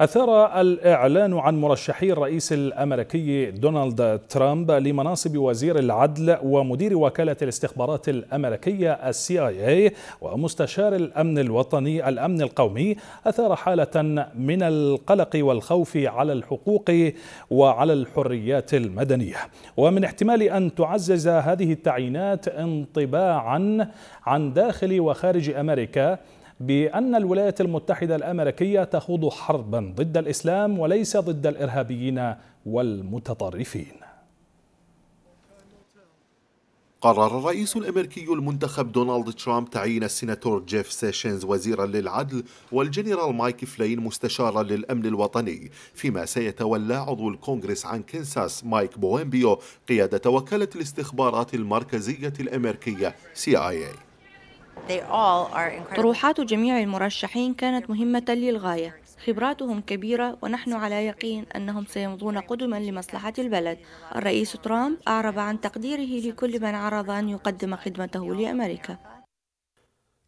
أثار الإعلان عن مرشحي الرئيس الأمريكي دونالد ترامب لمناصب وزير العدل ومدير وكالة الاستخبارات الأمريكية السي اي إيه ومستشار الأمن الوطني الأمن القومي أثار حالة من القلق والخوف على الحقوق وعلى الحريات المدنية ومن احتمال أن تعزز هذه التعيينات انطباعا عن داخل وخارج أمريكا بأن الولايات المتحدة الأمريكية تخوض حربا ضد الإسلام وليس ضد الإرهابيين والمتطرفين قرر الرئيس الامريكي المنتخب دونالد ترامب تعيين السيناتور جيف سيشنز وزيرا للعدل والجنرال مايك فلين مستشارا للامن الوطني فيما سيتولى عضو الكونغرس عن كنساس مايك بوينبيو قياده وكاله الاستخبارات المركزيه الامريكيه سي اي طروحات جميع المرشحين كانت مهمة للغاية خبراتهم كبيرة ونحن على يقين أنهم سيمضون قدما لمصلحة البلد الرئيس ترامب أعرب عن تقديره لكل من عرض أن يقدم خدمته لأمريكا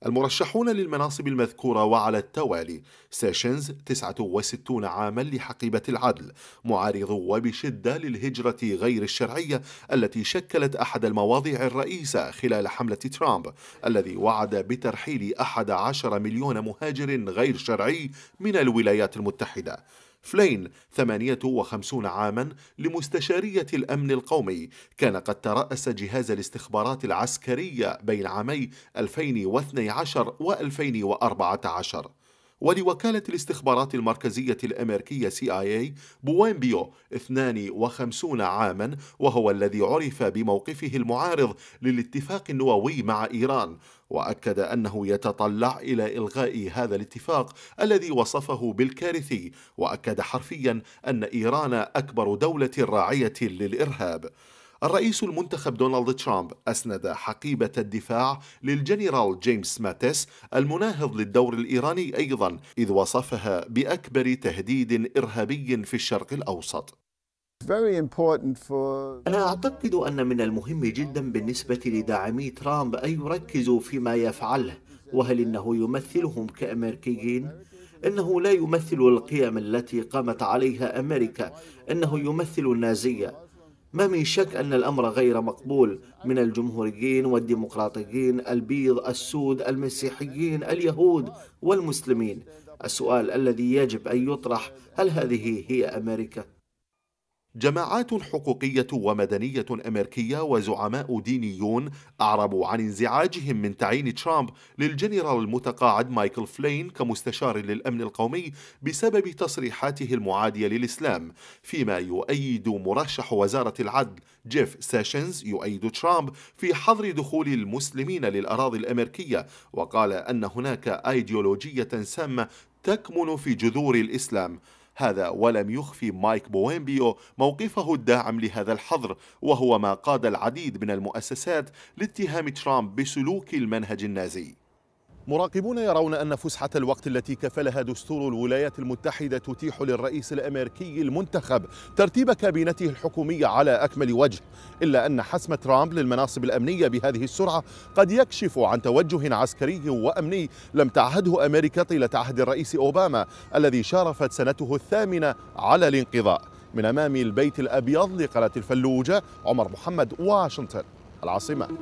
المرشحون للمناصب المذكورة وعلى التوالي سيشنز 69 عاما لحقيبة العدل معارض وبشدة للهجرة غير الشرعية التي شكلت أحد المواضيع الرئيسة خلال حملة ترامب الذي وعد بترحيل 11 مليون مهاجر غير شرعي من الولايات المتحدة فلين 58 عاما لمستشارية الأمن القومي كان قد ترأس جهاز الاستخبارات العسكرية بين عامي 2012 و 2014 ولوكالة الاستخبارات المركزية الأمريكية CIA بوينبيو 52 عاما وهو الذي عرف بموقفه المعارض للاتفاق النووي مع إيران وأكد أنه يتطلع إلى إلغاء هذا الاتفاق الذي وصفه بالكارثي وأكد حرفيا أن إيران أكبر دولة راعية للإرهاب الرئيس المنتخب دونالد ترامب أسند حقيبة الدفاع للجنرال جيمس ماتيس المناهض للدور الإيراني أيضا إذ وصفها بأكبر تهديد إرهابي في الشرق الأوسط أنا أعتقد أن من المهم جدا بالنسبة لداعمي ترامب أن يركزوا فيما يفعله وهل إنه يمثلهم كأمريكيين؟ إنه لا يمثل القيم التي قامت عليها أمريكا إنه يمثل النازية ما من شك أن الأمر غير مقبول من الجمهوريين والديمقراطيين البيض السود المسيحيين اليهود والمسلمين السؤال الذي يجب أن يطرح هل هذه هي أمريكا؟ جماعات حقوقية ومدنية أمريكية وزعماء دينيون أعربوا عن انزعاجهم من تعيين ترامب للجنرال المتقاعد مايكل فلين كمستشار للأمن القومي بسبب تصريحاته المعادية للإسلام فيما يؤيد مرشح وزارة العدل جيف سيشنز يؤيد ترامب في حظر دخول المسلمين للأراضي الأمريكية وقال أن هناك أيديولوجية سامة تكمن في جذور الإسلام هذا ولم يخفي مايك بوينبيو موقفه الداعم لهذا الحظر وهو ما قاد العديد من المؤسسات لاتهام ترامب بسلوك المنهج النازي مراقبون يرون أن فسحة الوقت التي كفلها دستور الولايات المتحدة تتيح للرئيس الأمريكي المنتخب ترتيب كابينته الحكومية على أكمل وجه إلا أن حسم ترامب للمناصب الأمنية بهذه السرعة قد يكشف عن توجه عسكري وأمني لم تعهده أمريكا طيلة عهد الرئيس أوباما الذي شارفت سنته الثامنة على الانقضاء من أمام البيت الأبيض لقناة الفلوجة عمر محمد واشنطن العاصمة